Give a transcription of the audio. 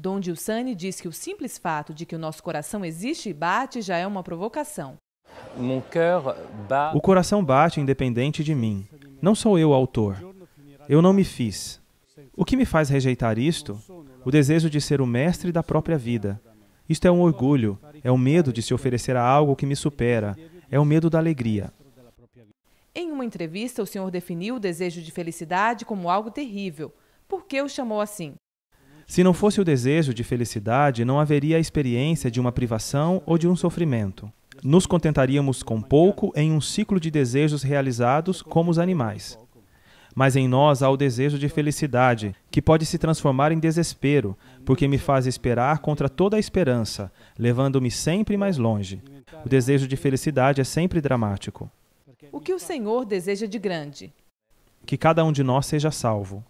Dom Gilsani diz que o simples fato de que o nosso coração existe e bate já é uma provocação. O coração bate independente de mim. Não sou eu o autor. Eu não me fiz. O que me faz rejeitar isto? O desejo de ser o mestre da própria vida. Isto é um orgulho, é o medo de se oferecer a algo que me supera, é o medo da alegria. Em uma entrevista, o senhor definiu o desejo de felicidade como algo terrível. Por que o chamou assim? Se não fosse o desejo de felicidade, não haveria a experiência de uma privação ou de um sofrimento. Nos contentaríamos com pouco em um ciclo de desejos realizados como os animais. Mas em nós há o desejo de felicidade, que pode se transformar em desespero, porque me faz esperar contra toda a esperança, levando-me sempre mais longe. O desejo de felicidade é sempre dramático que o Senhor deseja de grande. Que cada um de nós seja salvo.